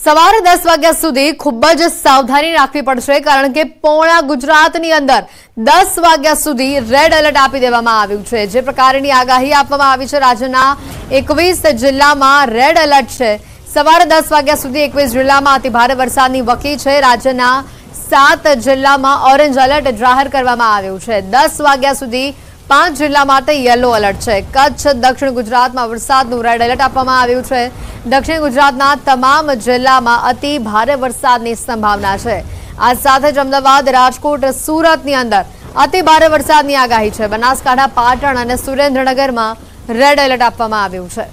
સવારે દસ વાગ્યા સુધી ખૂબ જ સાવધાની રાખવી પડશે કારણ કે પોણા ગુજરાતની અંદર દસ વાગ્યા સુધી રેડ એલર્ટ આપી દેવામાં આવ્યું છે જે પ્રકારની આગાહી આપવામાં આવી છે રાજ્યના એકવીસ જિલ્લામાં રેડ એલર્ટ છે સવારે દસ વાગ્યા સુધી એકવીસ જિલ્લામાં અતિભારે વરસાદની વકી છે રાજ્યના સાત જિલ્લામાં ઓરેન્જ એલર્ટ જાહેર કરવામાં આવ્યું છે દસ વાગ્યા સુધી પાંચ જિલ્લા માટે યલો એલર્ટ છે કચ્છ દક્ષિણ ગુજરાતમાં વરસાદનું રેડ એલર્ટ આપવામાં આવ્યું છે દક્ષિણ ગુજરાતના તમામ જિલ્લામાં અતિ ભારે વરસાદની સંભાવના છે આ સાથે જ અમદાવાદ રાજકોટ સુરતની અંદર અતિ ભારે વરસાદની આગાહી છે બનાસકાંઠા પાટણ અને સુરેન્દ્રનગરમાં રેડ એલર્ટ આપવામાં આવ્યું છે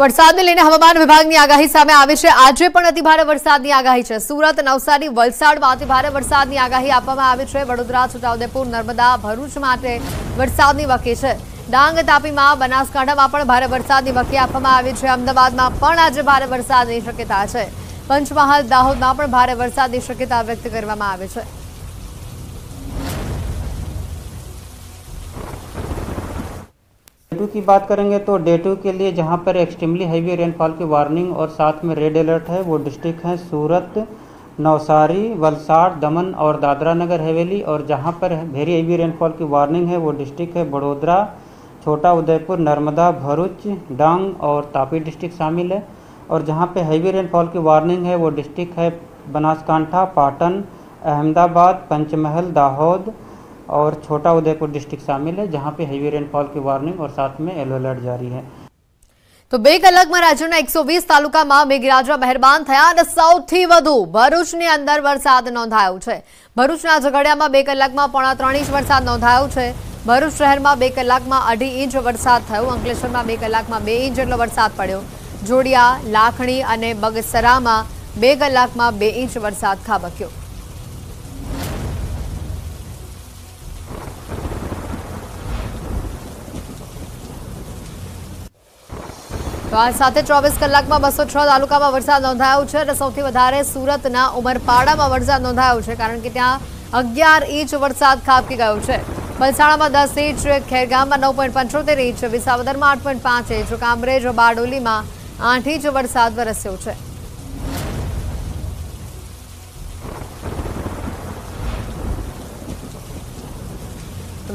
વરસાદને લઈને હવામાન વિભાગની આગાહી સામે આવી છે આજે પણ અતિભારે વરસાદની આગાહી છે સુરત નવસારી વલસાડમાં અતિભારે વરસાદની આગાહી આપવામાં આવી છે વડોદરા છોટાઉદેપુર નર્મદા ભરૂચ માટે વરસાદની વકી છે ડાંગ તાપીમાં બનાસકાંઠામાં પણ ભારે વરસાદની વકી આપવામાં આવી છે અમદાવાદમાં પણ આજે ભારે વરસાદની શક્યતા છે પંચમહાલ દાહોદમાં પણ ભારે વરસાદની શક્યતા વ્યક્ત કરવામાં આવી છે टू की बात करेंगे तो डे टू के लिए जहाँ पर एक्सट्रीमली हैवी रेनफॉल की वार्निंग और साथ में रेड अलर्ट है वो डिस्ट्रिक्ट हैं सूरत नवसारी वलसाड दमन और दादरा नगर हवेली और जहाँ पर वेरी हैवी रेनफॉल की वार्निंग है वो डिस्ट्रिक्ट है बड़ोदरा छोटा उदयपुर नर्मदा भरूच डांग और तापी डिस्ट्रिक्ट शामिल है और जहाँ पर हैवी रेनफॉल की वार्निंग है वो डिस्ट्रिक्ट है बनासकांठा पाटन अहमदाबाद पंचमहल दाहोद और छोटा उदयपुर डिस्ट्रिक्ट शामिल है जहाँ पे हैवी रेनफॉल की वार्निंग और साथ में येलो अलर्ट जारी है તો બે કલાકમાં રાજ્યના એકસો વીસ તાલુકામાં મેઘરાજા મહેરબાન થયા અને સૌથી વધુ ભરૂચની અંદર વરસાદ નોંધાયો છે ભરૂચના ઝઘડિયામાં બે કલાકમાં પોણા ત્રણ ઇંચ વરસાદ નોંધાયો છે ભરૂચ શહેરમાં બે કલાકમાં અઢી ઇંચ વરસાદ થયો અંકલેશ્વરમાં બે કલાકમાં બે ઇંચ જેટલો વરસાદ પડ્યો જોડિયા લાખણી અને બગસરામાં બે કલાકમાં બે ઇંચ વરસાદ ખાબક્યો તો આ સાથે ચોવીસ કલાકમાં બસો છ તાલુકામાં વરસાદ નોંધાયો છે અને સૌથી વધારે સુરતના ઉમરપાડામાં વરસાદ નોંધાયો છે કારણ કે ત્યાં અગિયાર ઇંચ વરસાદ ખાબકી ગયો છે મલસાણામાં દસ ઇંચ ખેરગામમાં નવ પોઈન્ટ પંચોતેર ઇંચ વિસાવદરમાં આઠ પોઈન્ટ પાંચ ઇંચ કામરેજ બારડોલીમાં આઠ ઇંચ વરસાદ વરસ્યો છે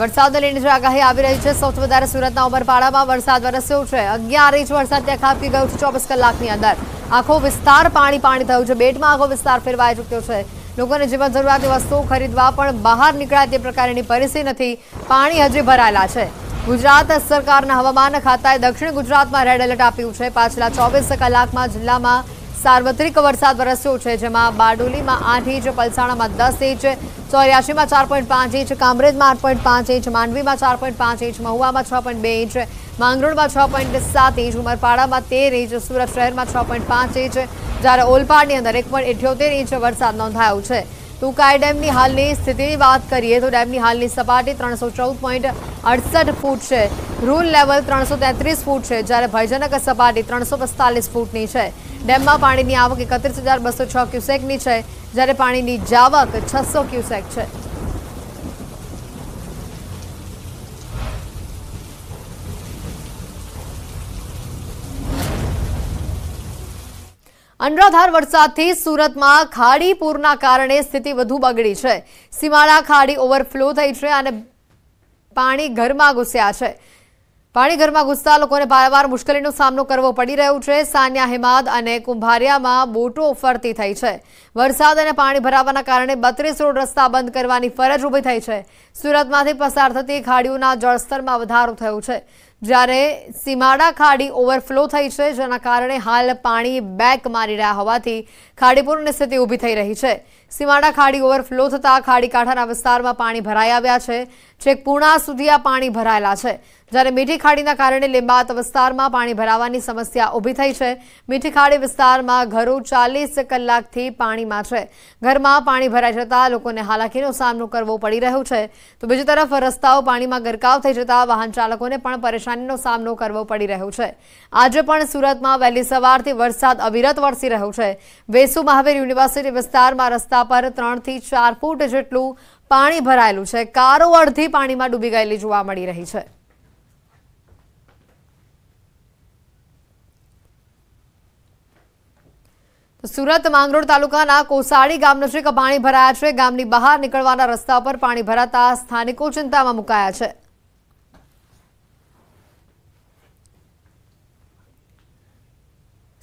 વરસાદને લઈને જે આગાહી આવી રહી છે સૌથી વધારે સુરતના ઉમરપાડામાં વરસાદ વરસ્યો છે અગિયાર ઇંચ વરસાદ ત્યાં ખાબકી ગયો છે ચોવીસ કલાકની અંદર આખો વિસ્તાર પાણી પાણી થયું છે બેટમાં આખો વિસ્તાર ફેરવાઈ ચૂક્યો છે લોકોને જીવન જરૂરિયાતની વસ્તુઓ ખરીદવા પણ બહાર નીકળાય તે પ્રકારની પરિસ્થિતિ નથી પાણી હજી ભરાયેલા છે ગુજરાત સરકારના હવામાન ખાતાએ દક્ષિણ ગુજરાતમાં રેડ એલર્ટ આપ્યું છે પાછલા ચોવીસ કલાકમાં જિલ્લામાં સાર્વત્રિક વરસાદ વરસ્યો છે જેમાં બારડોલીમાં આઠ ઇંચ પલસાણામાં દસ ઇંચ ચોર્યાસીમાં ચાર પોઈન્ટ પાંચ ઇંચ કામરેજમાં આઠ પોઈન્ટ પાંચ ઇંચ માંડવીમાં ચાર પોઈન્ટ પાંચ ઇંચ મહુવામાં છ પોઈન્ટ બે ઇંચ માંગરોળમાં છ પોઈન્ટ સાત ઇંચ ઉમરપાડામાં તેર ઇંચ સુરત શહેરમાં છ પોઈન્ટ પાંચ ઇંચ જ્યારે ઓલપાડની અંદર એક પોઈન્ટ ઇઠ્યોતેર ઇંચ વરસાદ નોંધાયો છે ઉકાઈ ડેમની હાલની સ્થિતિની વાત કરીએ તો ડેમની હાલની સપાટી ત્રણસો ચૌદ પોઈન્ટ અડસઠ ફૂટ છે રૂલ લેવલ ત્રણસો તેત્રીસ ફૂટ છે જ્યારે ભયજનક સપાટી ત્રણસો પિસ્તાલીસ ફૂટની છે ડેમમાં પાણીની આવક એકત્રીસ હજાર બસો છ ક્યુસેકની છે જ્યારે પાણીની જાવક છસો ક્યુસેક છે અનરાધાર વરસાદથી સુરતમાં ખાડી પૂરના કારણે સ્થિતિ વધુ બગડી છે સીમાડા ખાડી ઓવરફ્લો થઈ છે અને પાણી ઘરમાં ઘૂસ્યા છે પાણી ઘરમાં ઘૂસતા લોકોને વારંવાર મુશ્કેલીનો સામનો કરવો પડી રહ્યો છે સાનિયા હેમાદ અને કુંભારિયામાં બોટો ફરતી થઈ છે વરસાદ અને પાણી ભરાવાના કારણે બત્રીસ રોડ રસ્તા બંધ કરવાની ફરજ ઊભી થઈ છે સુરતમાંથી પસાર થતી ખાડીઓના જળસ્તરમાં વધારો થયો છે જ્યારે સીમાડા ખાડી ઓવરફ્લો થઈ છે જેના કારણે હાલ પાણી બેક મારી રહ્યા હોવાથી ખાડીપૂરની સ્થિતિ ઊભી થઈ રહી છે સીમાડા ખાડી ઓવરફ્લો થતા ખાડી કાંઠાના વિસ્તારમાં પાણી ભરાઈ આવ્યા છે છેક પૂર્ણા સુધી આ પાણી ભરાયેલા છે જ્યારે મીઠી ખાડીના કારણે લીંબાત વિસ્તારમાં પાણી ભરાવાની સમસ્યા ઊભી થઈ છે મીઠી ખાડી વિસ્તારમાં ઘરો ચાલીસ કલાકથી પાણીમાં છે ઘરમાં પાણી ભરાઈ જતાં લોકોને હાલાકીનો સામનો કરવો પડી રહ્યો છે તો બીજી તરફ રસ્તાઓ પાણીમાં ગરકાવ થઈ જતાં વાહન ચાલકોને પણ પરેશાનીનો સામનો કરવો પડી રહ્યો છે આજે પણ સુરતમાં વહેલી સવારથી વરસાદ અવિરત વરસી રહ્યો છે વેસુ મહાવીર યુનિવર્સિટી વિસ્તારમાં રસ્તા રસ્તા પર ત્રણથી ચાર ફૂટ જેટલું પાણી ભરાયેલું છે કારો અડધી પાણીમાં ડૂબી ગયેલી જોવા મળી રહી છે સુરત માંગરોળ તાલુકાના કોસાડી ગામ નજીક પાણી ભરાયા છે ગામની બહાર નીકળવાના રસ્તા પર પાણી ભરાતા સ્થાનિકો ચિંતામાં મુકાયા છે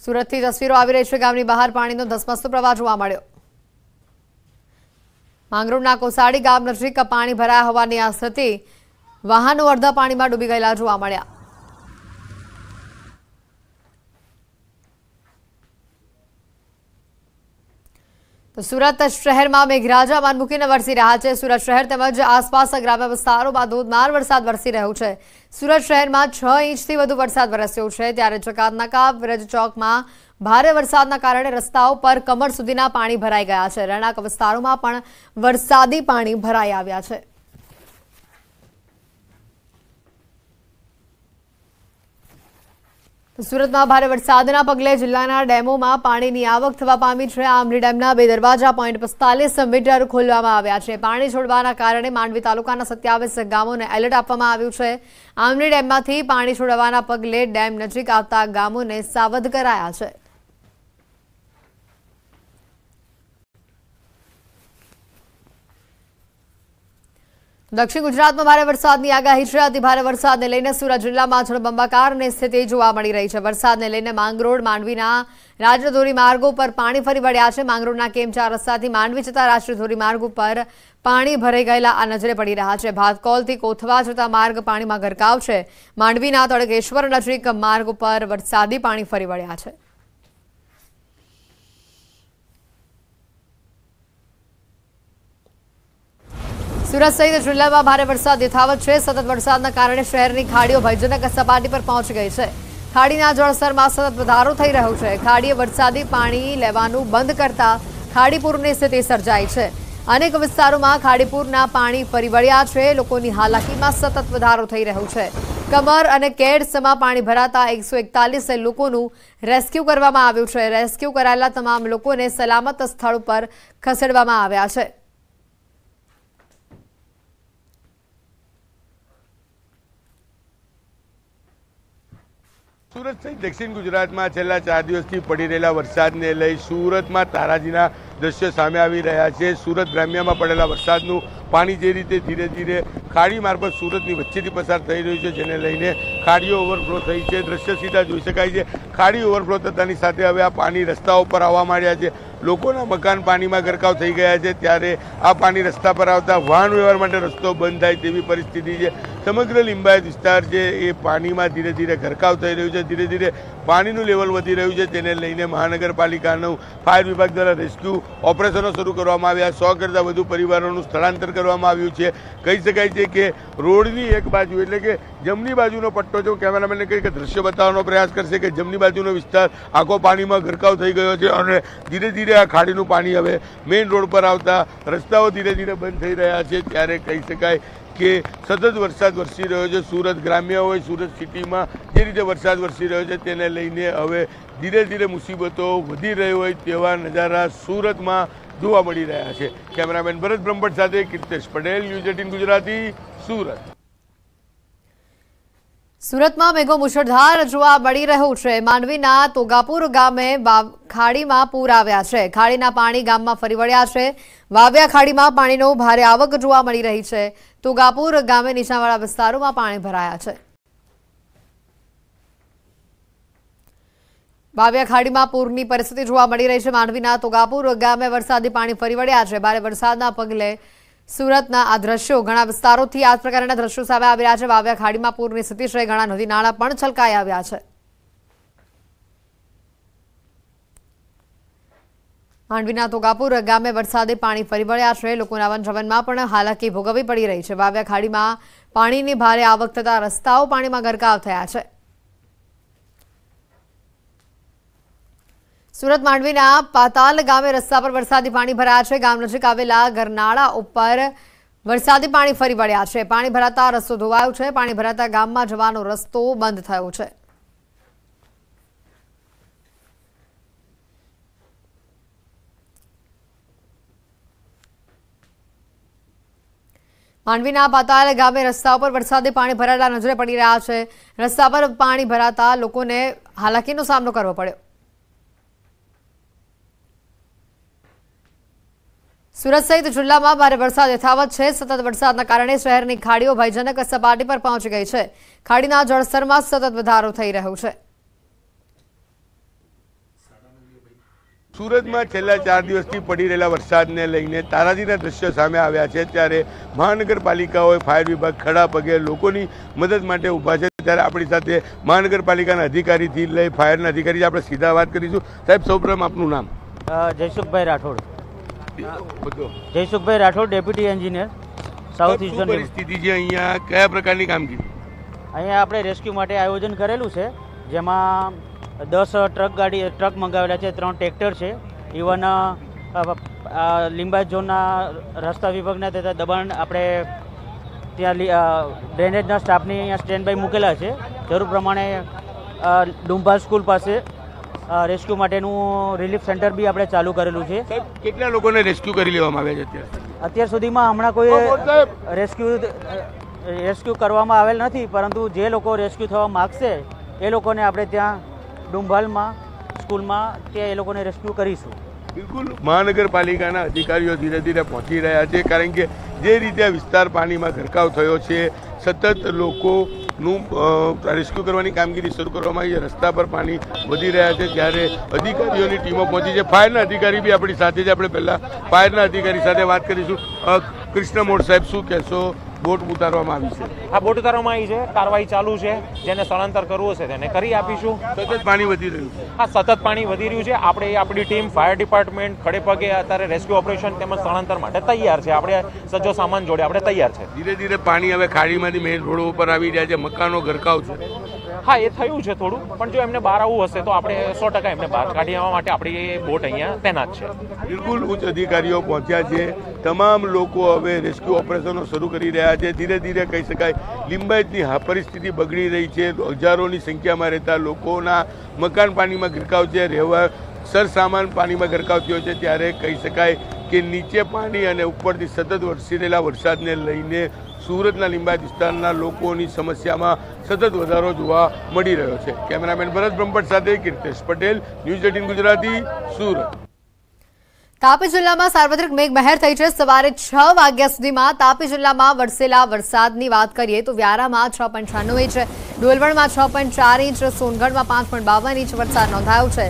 સુરતથી તસવીરો આવી રહી છે ગામની બહાર પાણીનો ધસમસતો પ્રવાહ જોવા મળ્યો માંગરોળના કોસાડી ગામ નજીક પાણી ભરાયા હોવાની આસરથી વાહનો અડધા પાણીમાં ડૂબી ગયેલા જોવા મળ્યા સુરત શહેરમાં મેઘરાજા માનમુકીને વરસી રહ્યા છે સુરત શહેર તેમજ આસપાસના ગ્રામ્ય વિસ્તારોમાં ધોધમાર વરસાદ વરસી રહ્યો છે સુરત શહેરમાં છ ઇંચથી વધુ વરસાદ વરસ્યો છે ત્યારે ચકાતનાકા વ્રજ ચોકમાં ભારે વરસાદના કારણે રસ્તાઓ પર કમર સુધીના પાણી ભરાઈ ગયા છે રહેણાંક વિસ્તારોમાં પણ વરસાદી પાણી ભરાઈ આવ્યા છે સુરતમાં ભારે વરસાદના પગલે જિલ્લાના ડેમોમાં પાણીની આવક થવા પામી છે આમરી ડેમના બે દરવાજા પોઈન્ટ પિસ્તાલીસ મીટર ખોલવામાં આવ્યા છે પાણી છોડવાના કારણે માંડવી તાલુકાના સત્યાવીસ ગામોને એલર્ટ આપવામાં આવ્યું છે આમરી ડેમમાંથી પાણી છોડવાના પગલે ડેમ નજીક આવતા ગામોને સાવધ કરાયા છે દક્ષિણ ગુજરાતમાં ભારે વરસાદની આગાહી છે અતિ ભારે વરસાદને લઈને સુરત જિલ્લામાં જળબંબાકારની સ્થિતિ જોવા મળી રહી છે વરસાદને લઈને માંગરોળ માંડવીના રાષ્ટ્રીય ધોરીમાર્ગો પર પાણી ફરી વળ્યા છે માંગરોળના કેમચાર રસ્તાથી માંડવી જતા રાષ્ટ્રીય ધોરીમાર્ગ ઉપર પાણી ભરાઈ ગયેલા આ નજરે પડી રહ્યા છે ભાતકોલથી કોથવા જતા માર્ગ પાણીમાં ગરકાવ છે માંડવીના તળકેશ્વર નજીક માર્ગ ઉપર વરસાદી પાણી ફરી વળ્યા છે સુરત સહિત જિલ્લામાં ભારે વરસાદ યથાવત છે સતત વરસાદના કારણે શહેરની ખાડીઓ ભયજનક સપાટી પર પહોંચી ગઈ છે ખાડીના જળસ્તરમાં સતત વધારો થઈ રહ્યો છે ખાડીએ વરસાદી પાણી લેવાનું બંધ કરતા ખાડીપુરની સ્થિતિ સર્જાઈ છે અનેક વિસ્તારોમાં ખાડીપુરના પાણી ફરી વળ્યા છે લોકોની હાલાકીમાં સતત વધારો થઈ રહ્યો છે કમર અને કેડસમાં પાણી ભરાતા એકસો એકતાલીસ લોકોનું રેસ્ક્યુ કરવામાં આવ્યું છે રેસ્ક્યુ કરાયેલા તમામ લોકોને સલામત સ્થળ પર ખસેડવામાં આવ્યા છે સુરત સહિત દક્ષિણ ગુજરાતમાં છેલ્લા ચાર દિવસથી પડી રહેલા વરસાદને લઈ સુરતમાં તારાજીના દ્રશ્યો સામે આવી રહ્યા છે સુરત ગ્રામ્યમાં પડેલા વરસાદનું પાણી જે રીતે ધીરે ધીરે ખાડી મારફત સુરતની વચ્ચેથી પસાર થઈ રહ્યું છે જેને લઈને ખાડીઓ ઓવરફ્લો થઈ છે દ્રશ્ય સીધા જોઈ શકાય છે ખાડી ઓવરફ્લો થતાની સાથે હવે આ પાણી રસ્તાઓ પર આવવા માંડ્યા છે લોકોના મકાન પાણીમાં ગરકાવ થઈ ગયા છે ત્યારે આ પાણી રસ્તા પર આવતા વાહન વ્યવહાર માટે રસ્તો બંધ થાય તેવી પરિસ્થિતિ છે સમગ્ર લિંબાયત વિસ્તાર છે એ પાણીમાં ધીરે ધીરે ગરકાવ થઈ રહ્યું છે ધીરે ધીરે પાણીનું લેવલ વધી રહ્યું છે તેને લઈને મહાનગરપાલિકાનું ફાયર વિભાગ દ્વારા રેસ્ક્યુ ઓપરેશનો શરૂ કરવામાં આવ્યા સો કરતાં વધુ પરિવારોનું સ્થળાંતર કરવામાં આવ્યું છે કહી શકાય છે કે રોડની એક બાજુ એટલે કે જમણી બાજુનો પટ્ટો જો કેમેરામેનને કે દ્રશ્ય બતાવવાનો પ્રયાસ કરશે કે જમણી બાજુનો વિસ્તાર આખો પાણીમાં ગરકાવ થઈ ગયો છે અને ધીરે ધીરે ધીરે આ ખાડીનું પાણી હવે મેઇન રોડ પર આવતા રસ્તાઓ ધીરે ધીરે બંધ થઈ રહ્યા છે ત્યારે કહી શકાય કે સતત વરસાદ વરસી રહ્યો છે સુરત ગ્રામ્ય હોય સુરત સિટીમાં જે રીતે વરસાદ વરસી રહ્યો છે તેને લઈને હવે ધીરે ધીરે મુસીબતો વધી રહી હોય તેવા નજારા સુરતમાં જોવા મળી રહ્યા છે કેમેરામેન ભરત બ્રહ્મભટ્ટ સાથે કીર્તેશ પટેલ ન્યૂઝ એટીન ગુજરાતી સુરત સુરતમાં મેઘો મુશળધાર જોવા મળી રહ્યું છે માંડવીના તોગાપુર ગામે ખાડીમાં પૂર આવ્યા છે ખાડીના પાણી ગામમાં ફરી વળ્યા છે વાવ્યા ખાડીમાં પાણીનો ભારે આવક જોવા મળી રહી છે તોગાપુર ગામે નીચાણવાળા વિસ્તારોમાં પાણી ભરાયા છે વાવ્યા ખાડીમાં પૂરની પરિસ્થિતિ જોવા મળી રહી છે માંડવીના તોગાપુર ગામે વરસાદી પાણી ફરી વળ્યા છે ભારે વરસાદના પગલે સુરતના આ દ્રશ્યો ઘણા વિસ્તારોથી આ પ્રકારના દ્રશ્યો સામે આવી રહ્યા છે વાવ્યા ખાડીમાં પૂરની સ્થિતિ છે ઘણા નદી નાળા પણ છલકાઈ આવ્યા છે માંડવીના તોગાપુર ગામે વરસાદે પાણી ફરી વળ્યા છે લોકોના વનજવનમાં પણ હાલાકી ભોગવવી પડી રહી છે વાવ્યા ખાડીમાં પાણીની ભારે આવક થતા રસ્તાઓ પાણીમાં ગરકાવ થયા છે સુરત માંડવીના પાતાલ ગામે રસ્તા પર વરસાદી પાણી ભરાયા છે ગામ નજીક આવેલા ગરનાળા ઉપર વરસાદી પાણી ફરી વળ્યા છે પાણી ભરાતા રસ્તો ધોવાયો છે પાણી ભરાતા ગામમાં જવાનો રસ્તો બંધ થયો છે માંડવીના પાતાલ ગામે રસ્તા ઉપર વરસાદી પાણી ભરાયેલા નજરે પડી રહ્યા છે રસ્તા પર પાણી ભરાતા લોકોને હાલાકીનો સામનો કરવો પડ્યો સુરત સહિત જિલ્લામાં ભારે વરસાદ યથાવત છે સતત વરસાદના કારણે શહેરની ખાડીઓ ભયજનક સપાટી પર પહોંચી ગઈ છે ખાડીના જળસ્તરમાં સતત વધારો થઈ રહ્યો છે સુરતમાં છેલ્લા ચાર દિવસથી પડી રહેલા વરસાદને લઈને તારાજીના દ્રશ્યો સામે આવ્યા છે ત્યારે મહાનગરપાલિકાઓએ ફાયર વિભાગ ખડા પગે લોકોની મદદ માટે ઊભા છે ત્યારે આપણી સાથે મહાનગરપાલિકાના અધિકારીથી લઈ ફાયરના અધિકારી આપણે સીધા વાત કરીશું સાહેબ સૌપ્રથમ આપનું નામ Jaysukhbhai Rathod Jaysukhbhai Rathod deputy engineer south eastern પરિસ્થિતિ છે અહીંયા કયા પ્રકારની કામગીરી અહીંયા આપણે રેસ્ક્યુ માટે આયોજન કરેલું છે જેમાં દસ ટ્રક ગાડી ટ્રક મંગાવેલા છે ત્રણ ટ્રેક્ટર છે ઇવન લીંબા ઝોનના રસ્તા વિભાગના તથા દબાણ આપણે ત્યાં ડ્રેનેજના સ્ટાફની અહીંયા સ્ટેન્ડ બાય મૂકેલા છે જરૂર પ્રમાણે ડુંભા સ્કૂલ પાસે રેસ્ક્યુ માટેનું રિલીફ સેન્ટર બી આપણે ચાલુ કરેલું છે કેટલા લોકોને રેસ્ક્યુ કરી લેવામાં આવ્યા છે અત્યાર સુધીમાં હમણાં કોઈ રેસ્ક્યુ રેસ્ક્યુ કરવામાં આવેલ નથી પરંતુ જે લોકો રેસ્ક્યુ થવા માગશે એ લોકોને આપણે ત્યાં ડુંભાલમાં સ્કૂલમાં ત્યાં એ લોકોને રેસ્ક્યુ કરીશું બિલકુલ મહાનગરપાલિકાના અધિકારીઓ ધીરે ધીરે પહોંચી રહ્યા છે કારણ કે જે રીતે વિસ્તાર પાણીમાં ગરકાવ થયો છે સતત લોકો નું રેસ્ક્યુ કરવાની કામગીરી શરૂ કરવામાં આવી છે રસ્તા પર પાણી વધી રહ્યા છે ત્યારે અધિકારીઓની ટીમો પહોંચી છે ફાયરના અધિકારી બી આપણી સાથે જ આપણે પહેલા ફાયરના અધિકારી સાથે વાત કરીશું કૃષ્ણ મોડ સાહેબ શું કહેશો બોટ ઉતારવામાં આવી છે આ બોટ ઉતારવામાં આવી છે કાર્યવાહી ચાલુ છે જેને સ્થળાંતર કરવું હશે તેને કરી આપીશું સતત પાણી વધી રહ્યું છે હા સતત પાણી વધી રહ્યું છે આપણે આપણી ટીમ ફાયર ડિપાર્ટમેન્ટ ખડે પગે અત્યારે રેસ્ક્યુ ઓપરેશન તેમજ સ્થળાંતર માટે તૈયાર છે આપણે સજો સામાન જોડે આપણે તૈયાર છે ધીરે ધીરે પાણી હવે ખાડીમાંથી મેઇન રોડ ઉપર આવી રહ્યા છે મકાનો ગરકાવ છે હા એ થયું છે થોડું પણ જો એમને બહાર આવવું હશે તો આપણે સો ટકા એમને બહાર કાઢી આવવા માટે આપણી બોટ અહીંયા તૈનાત છે બિલકુલ ઉચ્ચ અધિકારીઓ પહોંચ્યા છે તમામ લોકો હવે રેસ્ક્યુ ઓપરેશનો શરૂ કરી રહ્યા છે ધીરે ધીરે કહી શકાય લિંબાયતની પરિસ્થિતિ બગડી રહી છે હજારોની સંખ્યામાં રહેતા લોકોના મકાન પાણીમાં ગરકાવ છે રહેવા સરસામાન પાણીમાં ગરકાવ થયો છે ત્યારે કહી શકાય કે નીચે પાણી અને ઉપરથી સતત વરસી રહેલા વરસાદને લઈને સુરતના લિંબાયત વિસ્તારના લોકોની સમસ્યામાં સતત વધારો જોવા મળી રહ્યો છે કેમેરામેન ભરત બ્રહ્મભટ્ટ સાથે કીર્તેશ પટેલ ન્યૂઝ એટીન ગુજરાતી સુરત તાપી જિલ્લામાં સાર્વત્રિક મેઘમહેર થઈ છે સવારે છ વાગ્યા સુધીમાં તાપી જિલ્લામાં વરસેલા વરસાદની વાત કરીએ તો વ્યારામાં છ પોઈન્ટ છાન્નું છે ડોલવણમાં છ પોઈન્ટ ચાર ઇંચ સોનગઢમાં પાંચ પોઈન્ટ બાવન ઇંચ વરસાદ નોંધાયો છે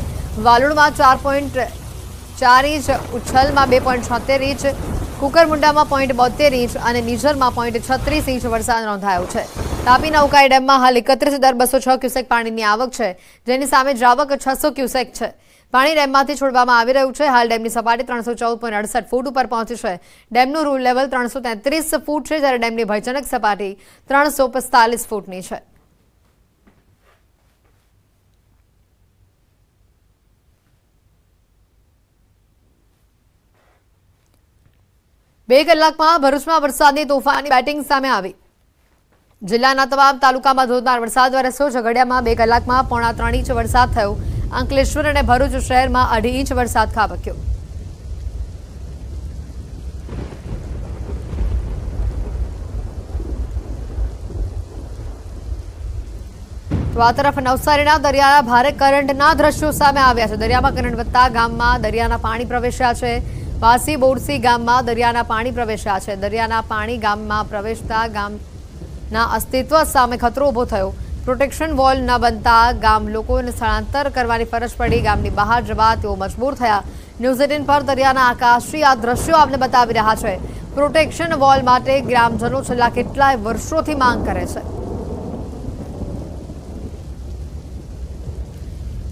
વાલોડમાં ચાર પોઈન્ટ ચાર ઇંચ ઉછલમાં બે પોઈન્ટ છોતેર ઇંચ કુકરમુંડામાં પોઈન્ટ બોતેર ઇંચ અને નિઝરમાં પોઈન્ટ છત્રીસ ઇંચ વરસાદ નોંધાયો છે તાપી નૌકાઈ ડેમમાં હાલ એકત્રીસ દર બસો છ ક્યુસેક પાણીની આવક છે જેની સામે જાવક છસો ક્યુસેક છે પાણી ડેમમાંથી છોડવામાં આવી રહ્યું છે હાલ ડેમની સપાટી ત્રણસો ચૌદ પોઈન્ટ અડસઠ ફૂટ ઉપર પહોંચી છે ડેમનું રૂલ લેવલ ત્રણસો તેત્રીસ ફૂટ છે જ્યારે ડેમની ભયજનક સપાટી ત્રણસો પિસ્તાલીસ ફૂટની છે બે કલાકમાં ભરૂચમાં વરસાદની તોફાની બેટિંગ સામે આવી જિલ્લાના તમામ તાલુકામાં ધોધમાર વરસાદ વરસ્યો ઝઘડિયામાં બે કલાકમાં પોણા ત્રણ ઇંચ વરસાદ થયો અંકલેશ્વર અને ભરૂચ શહેરમાં અઢી ઇંચ વરસાદ ખાબક્યો તો આ તરફ નવસારીના દરિયાના ભારે કરંટના દ્રશ્યો સામે આવ્યા છે દરિયામાં કરંટ વધતા ગામમાં દરિયાના પાણી પ્રવેશ્યા છે વાસી બોરસી ગામમાં દરિયાના પાણી પ્રવેશ્યા છે દરિયાના પાણી ગામમાં પ્રવેશતા ગામના અસ્તિત્વ સામે ખતરો ઊભો થયો પ્રોટેક્શન વોલ ન બનતા ગામ લોકોને સ્થળાંતર કરવાની ફરજ પડી ગામની બહાર જવા તેઓ મજબૂર થયા ન્યૂઝીલેન્ડ પર દરિયાના આકાશથી આ દ્રશ્યો આપને બતાવી રહ્યા છે પ્રોટેક્શન વોલ માટે ગ્રામજનો છેલ્લા કેટલાય વર્ષોથી માંગ કરે છે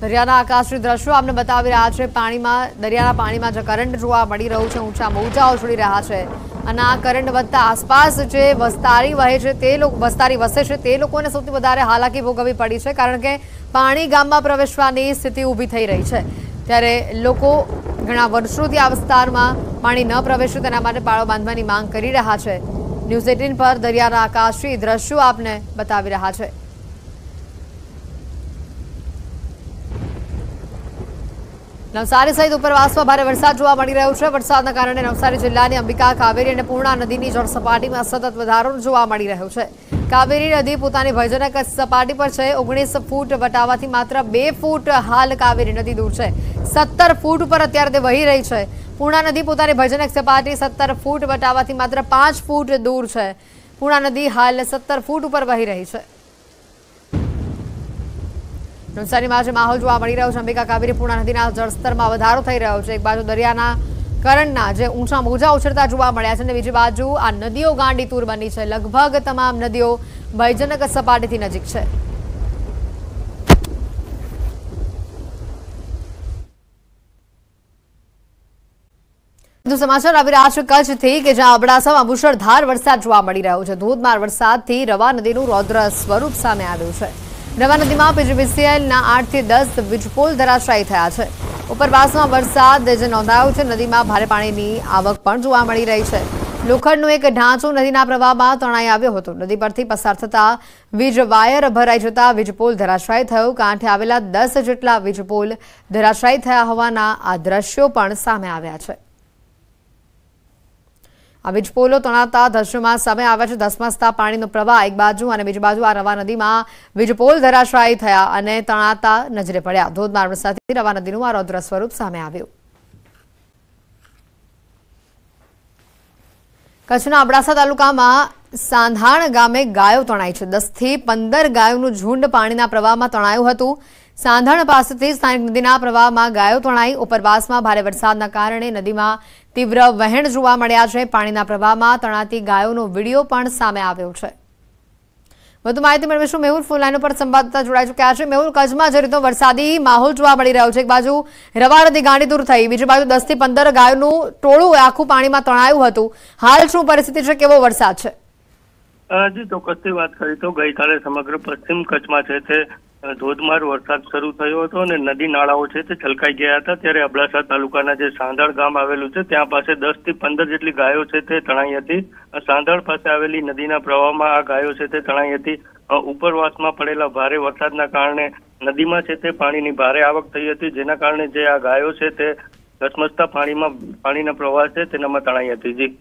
દરિયાના આકાશની દ્રશ્યો આપને બતાવી રહ્યા છે પાણીમાં દરિયાના પાણીમાં જે કરંટ જોવા મળી રહ્યું છે ઊંચા મોજાઓ છોડી રહ્યા છે અને આ કરંટ વધતા આસપાસ જે વસ્તારી વહે છે તે લોકો વસ્તારી વસે છે તે લોકોને સૌથી વધારે હાલાકી ભોગવવી પડી છે કારણ કે પાણી ગામમાં પ્રવેશવાની સ્થિતિ ઊભી થઈ રહી છે ત્યારે લોકો ઘણા વર્ષોથી આ વિસ્તારમાં પાણી ન પ્રવેશે તેના માટે પાળો બાંધવાની માંગ કરી રહ્યા છે ન્યૂઝ એટીન પર દરિયાના આકાશી દ્રશ્યો આપને બતાવી રહ્યા છે નવસારી સહિત ઉપરવાસમાં ભારે વરસાદ જોવા મળી રહ્યો છે વરસાદના કારણે નવસારી જિલ્લાની અંબિકા કાવેરી અને પૂર્ણા નદીની જળસપાટીમાં સતત વધારો જોવા મળી રહ્યો છે કાવેરી નદી પોતાની ભયજનક સપાટી પર છે ઓગણીસ ફૂટ વટાવાથી માત્ર બે ફૂટ હાલ કાવેરી નદી દૂર છે સત્તર ફૂટ ઉપર અત્યારે તે વહી રહી છે પૂર્ણા નદી પોતાની ભયજનક સપાટી સત્તર ફૂટ વટાવાથી માત્ર પાંચ ફૂટ દૂર છે પૂર્ણા નદી હાલ સત્તર ફૂટ ઉપર વહી રહી છે નવસારીમાં આજે માહોલ જોવા મળી રહ્યો છે અંબિકા કાવેરી પૂર્ણા નદીના જળસ્તરમાં વધારો થઈ રહ્યો છે એક બાજુ દરિયાના કરણના જે ઊંચા મોજા ઉછળતા જોવા મળ્યા છે અને બીજી બાજુ આ નદીઓ ગાંડીતુર બની છે લગભગ તમામ નદીઓ ભયજનક સપાટીથી નજીક છે સમાચાર આવી રહ્યા છે કચ્છથી કે જ્યાં અબડાસામાં મુશળધાર વરસાદ જોવા મળી રહ્યો છે ધોધમાર વરસાદથી રવા નદીનું રૌદ્ર સ્વરૂપ સામે આવ્યું છે નવા નદીમાં પીજીવીસીએલના આઠથી દસ વીજપોલ ધરાશાયી થયા છે ઉપરવાસમાં વરસાદ જે નોંધાયો છે નદીમાં ભારે પાણીની આવક પણ જોવા મળી રહી છે લોખંડનું એક ઢાંચું નદીના પ્રવાહમાં તણાઈ આવ્યો હતો નદી પરથી પસાર થતા વીજ વાયર ભરાઈ જતા વીજપોલ ધરાશાયી થયો કાંઠે આવેલા દસ જેટલા વીજપોલ ધરાશાયી થયા હોવાના આ દ્રશ્યો પણ સામે આવ્યા છે આવી જ પોલો તણાતા ધસમાં સામે આવ્યા છે ધસમસતા પાણીનો પ્રવાહ એક બાજુ અને બીજી બાજુ આ રવા નદીમાં વીજપોલ ધરાશાયી થયા અને તણાતા નજરે પડ્યા ધોધમાર વરસાદથી રવા નદીનું આ રૌદ્ર સ્વરૂપ સામે આવ્યું કચ્છના અબડાસા તાલુકામાં સાંધાણ ગામે ગાયો તણાઈ છે દસથી પંદર ગાયોનું ઝુંડ પાણીના પ્રવાહમાં તણાયું હતું સાંધણ પાસેથી સ્થાનિક નદીના પ્રવાહમાં ગાયો તણાઈ ઉપરવાસમાં ભારે વરસાદના કારણે નદીમાં તીવ્ર વહેણ જોવા મળ્યા છે પાણીના પ્રવાહમાં તણાતી ગાયોનો વિડીયો પણ સામે આવ્યો છે વધુ માહિતી મેળવીશું મેહુલ ફૂલાઈનો પર સંવાદદાતા જોડાઈ ચૂક્યા છે મેહુલ કચ્છમાં જે રીતનો વરસાદી માહોલ જોવા મળી રહ્યો છે એક બાજુ રવા નદી દૂર થઈ બીજી બાજુ દસ થી પંદર ગાયોનું ટોળું આખું પાણીમાં તણાયું હતું હાલ શું પરિસ્થિતિ છે કેવો વરસાદ છે હજી ચોક્કસથી વાત કરી તો ગઈકાલે સમગ્ર પશ્ચિમ કચ્છમાં છે તે ધોધમાર વરસાદ શરૂ થયો હતો અને નદી નાળાઓ છે તે છલકાઈ ગયા હતા ત્યારે અબડાસા તાલુકાના જે સાંધળ ગામ આવેલું છે ત્યાં પાસે દસ થી પંદર જેટલી ગાયો છે તે તણાઈ હતી સાંધળ પાસે આવેલી નદીના પ્રવાહમાં આ ગાયો છે તે તણાઈ હતી ઉપરવાસમાં પડેલા ભારે વરસાદના કારણે નદીમાં છે તે પાણીની ભારે આવક થઈ હતી જેના કારણે જે આ ગાયો છે તે ધસમસતા પાણીમાં પાણીના પ્રવાહ છે તેનામાં તણાઈ હતી જી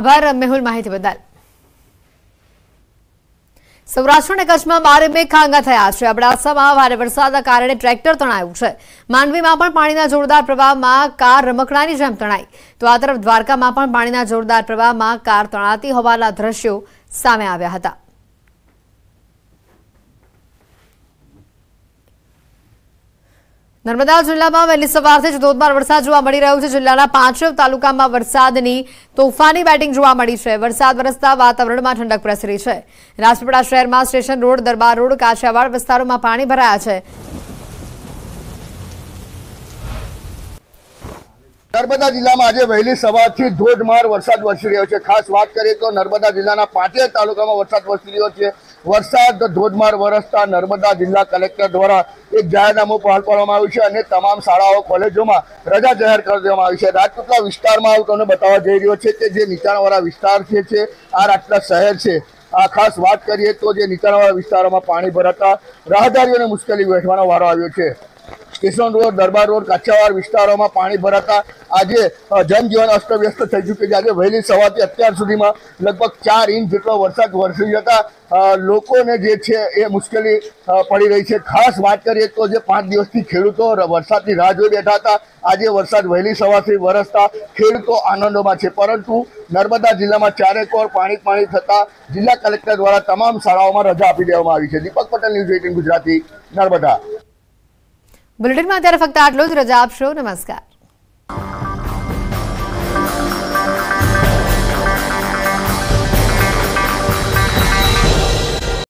આભાર મેહુલ માહિતી બદલ સૌરાષ્ટ્રના કચ્છમાં બારે બે ખાંગા થયા છે અબડાસામાં ભારે વરસાદના કારણે ટ્રેક્ટર તણાયું છે માંડવીમાં પણ પાણીના જોરદાર પ્રવાહમાં કાર રમકડાની જેમ તણાઈ તો આ તરફ દ્વારકામાં પણ પાણીના જોરદાર પ્રવાહમાં કાર તણાતી હોવાના દ્રશ્યો સામે આવ્યા હતા નર્મદા જિલ્લામાં વહેલી સવારથી જ ધોધમાર વરસાદ જોવા મળી રહ્યો છે જિલ્લાના પાંચવ તાલુકામાં વરસાદની તોફાની બેટિંગ જોવા મળી છે વરસાદ વરસતા વાતાવરણમાં ઠંડક પ્રસરી છે રાજપીપળા શહેરમાં station road Darbar road Kachhiyawad વિસ્તારોમાં પાણી ભરાયા છે નર્મદા જિલ્લામાં આજે વહેલી સવારથી ધોધમાર વરસાદ વરસી રહ્યો છે ખાસ વાત કરીએ તો નર્મદા જિલ્લાના પાટિયા તાલુકામાં વરસાદ વરસી રહ્યો છે વરસાદ ધોધમાર વરસતા નર્મદા જિલ્લા કલેક્ટર દ્વારા એક જાહેરનામું બહાર કરવામાં આવ્યું છે અને તમામ શાળાઓ કોલેજોમાં રજા જાહેર કરી દેવામાં આવી છે રાજકોટના વિસ્તારમાં આવું તમને બતાવવા જઈ રહ્યો છે કે જે નીચાણવાળા વિસ્તાર છે આ રાજકોટ શહેર છે આ ખાસ વાત કરીએ તો જે નીચાણવાળા વિસ્તારોમાં પાણી ભરાતા રાહદારીઓને મુશ્કેલી વેઠવાનો વારો આવ્યો છે કિશન રોડ દરબાર રોડ કાછાવાડ વિસ્તારોમાં પાણી ભરાતા આજે જનજીવન અસ્તવ્યસ્ત થઈ ચૂક્યું છે આજે વહેલી સવારથી અત્યાર સુધીમાં લગભગ ચાર ઇંચ જેટલો વરસાદ વરસી જતા લોકોને જે છે એ મુશ્કેલી પડી રહી છે ખાસ વાત કરીએ તો જે પાંચ દિવસથી ખેડૂતો વરસાદની રાહ જોઈ બેઠા હતા આજે વરસાદ વહેલી સવારથી વરસતા ખેડૂતો આનંદોમાં છે પરંતુ નર્મદા જિલ્લામાં ચારેકોર પાણી પાણી થતા જિલ્લા કલેક્ટર દ્વારા તમામ શાળાઓમાં રજા આપી દેવામાં આવી છે દીપક પટેલ ન્યૂઝ એટીન ગુજરાતી નર્મદા બુલેટિનમાં અત્યારે ફક્ત આટલું જ રજા આપશો નમસ્કાર